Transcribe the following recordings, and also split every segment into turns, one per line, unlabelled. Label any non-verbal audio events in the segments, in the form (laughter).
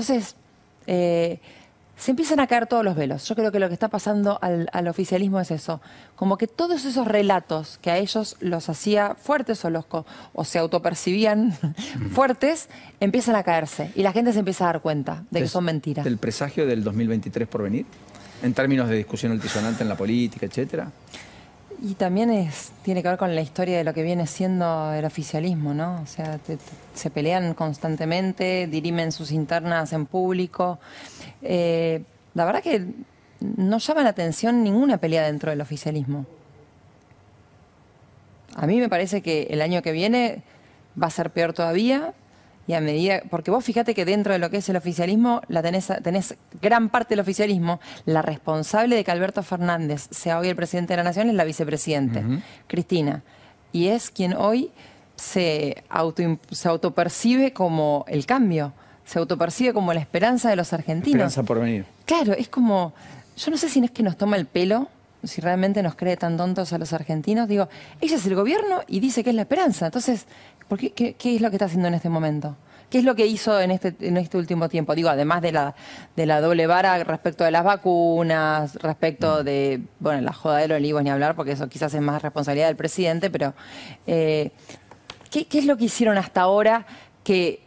Entonces, eh, se empiezan a caer todos los velos. Yo creo que lo que está pasando al, oficialismo es eso. Como que todos esos relatos que a ellos los hacía fuertes o, los, o se autopercibían (laughs) fuertes, empiezan a caerse. Y la gente se empieza a dar cuenta de que son mentiras. ¿El
presagio del 2023 por venir? En términos de discusión altisonante en la política, etcétera.
Y también tiene que ver con la historia de lo que viene siendo el oficialismo, ¿no? O sea, se pelean constantemente, dirimen sus internas en público. Eh, la verdad que no llama la atención ninguna pelea dentro del oficialismo. A mí me parece que el año que viene va a ser peor todavía y a medida, porque vos fíjate que dentro de lo que es el oficialismo, la tenés, tenés gran parte del oficialismo, la responsable de que Alberto Fernández sea hoy el presidente de la Nación es la vicepresidente, Cristina, y es quien hoy se, se autopercibe como el cambio, se autopercibe como la esperanza de los argentinos. Esperanza por venir. Claro, es como, yo no sé si no es que nos toma el pelo si realmente nos cree tan tontos a los argentinos, digo, ella es el gobierno y dice que es la esperanza. Entonces, qué, es lo que está haciendo en este momento? ¿Qué es lo que hizo en este, este último tiempo? Digo, además de la, doble vara respecto de las vacunas, respecto mm. de, bueno, la joda de los olivos, ni hablar, porque eso quizás es más responsabilidad del presidente, pero eh, ¿qué, ¿qué es lo que hicieron hasta ahora que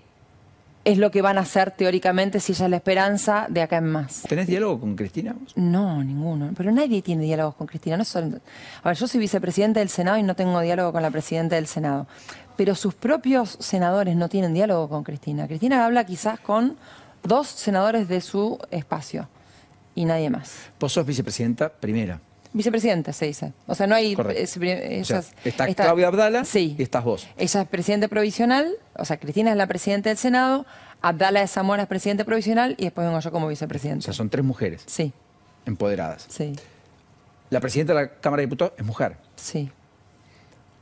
es lo que van a hacer teóricamente, si ella es la esperanza, de acá en más.
¿Tenés diálogo con Cristina?
No, ninguno. Pero nadie tiene diálogo con Cristina. No son... A ver, yo soy vicepresidente del Senado y no tengo diálogo con la presidenta del Senado. Pero sus propios senadores no tienen diálogo con Cristina. Cristina habla quizás con dos senadores de su espacio y nadie más.
Vos sos vicepresidenta primera.
Vicepresidenta se dice. O sea, no hay... está, Claudia
Abdala y estás vos.
Ella es presidente provisional, o sea, Cristina es la presidenta del Senado, Abdala de Zamora es presidente provisional y después vengo yo como vicepresidenta.
O sea, son tres mujeres. Sí. Empoderadas. Sí. La presidenta de la Cámara de Diputados es mujer. Sí.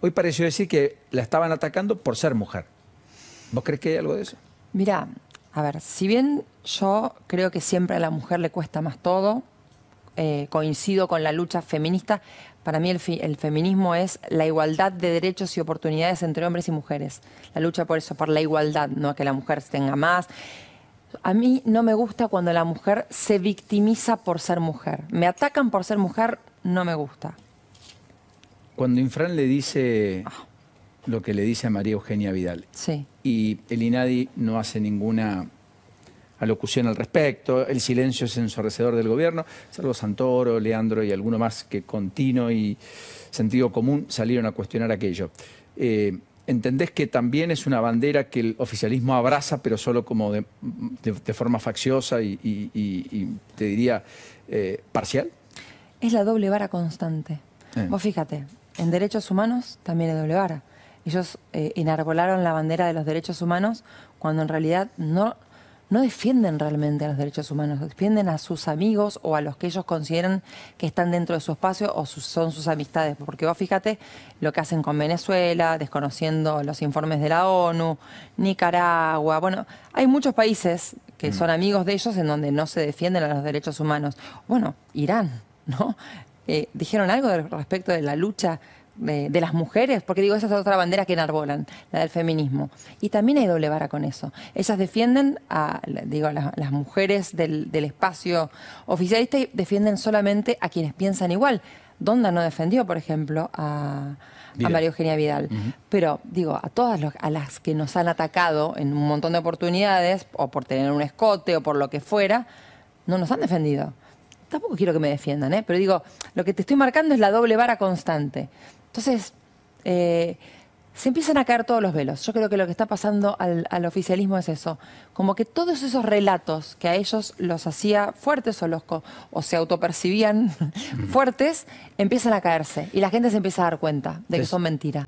Hoy pareció decir que la estaban atacando por ser mujer. ¿Vos crees que hay algo de eso?
Mira, a ver, si bien yo creo que siempre a la mujer le cuesta más todo, eh, coincido con la lucha feminista. Para mí el, feminismo es la igualdad de derechos y oportunidades entre hombres y mujeres. La lucha por eso, por la igualdad, no a que la mujer tenga más. A mí no me gusta cuando la mujer se victimiza por ser mujer. Me atacan por ser mujer, no me gusta.
Cuando Infran le dice ah. lo que le dice a María Eugenia Vidal sí. y el INADI no hace ninguna alocución al respecto, el silencio es ensorrecedor del gobierno, salvo Santoro, Leandro y alguno más que continuo y sentido común salieron a cuestionar aquello. Eh, ¿Entendés que también es una bandera que el oficialismo abraza, pero solo como de, forma facciosa y, te diría eh, parcial?
Es la doble vara constante. Eh. Vos fíjate, en derechos humanos también es doble vara. Ellos enarbolaron la bandera de los derechos humanos cuando en realidad no no defienden realmente los derechos humanos, defienden a sus amigos o a los que ellos consideran que están dentro de su espacio o son sus amistades. Porque vos fíjate lo que hacen con Venezuela, desconociendo los informes de la ONU, Nicaragua. Bueno, hay muchos países que mm. son amigos de ellos en donde no se defienden a los derechos humanos. Bueno, Irán, ¿no? Eh, ¿Dijeron algo respecto de la lucha? Eh, de, las mujeres, porque digo, esa es otra bandera que enarbolan, la del feminismo. Y también hay doble vara con eso. Ellas defienden a, digo, las, mujeres del, espacio oficialista y defienden solamente a quienes piensan igual. Donda no defendió, por ejemplo, a, María Eugenia Vidal. Pero digo, a todas a las que nos han atacado en un montón de oportunidades, o por tener un escote, o por lo que fuera, no nos han defendido tampoco quiero que me defiendan, ¿eh? pero digo, lo que te estoy marcando es la doble vara constante. Entonces, eh, se empiezan a caer todos los velos. Yo creo que lo que está pasando al, al, oficialismo es eso. Como que todos esos relatos que a ellos los hacía fuertes o, los, o se autopercibían (laughs) fuertes, empiezan a caerse. Y la gente se empieza a dar cuenta de que son mentiras.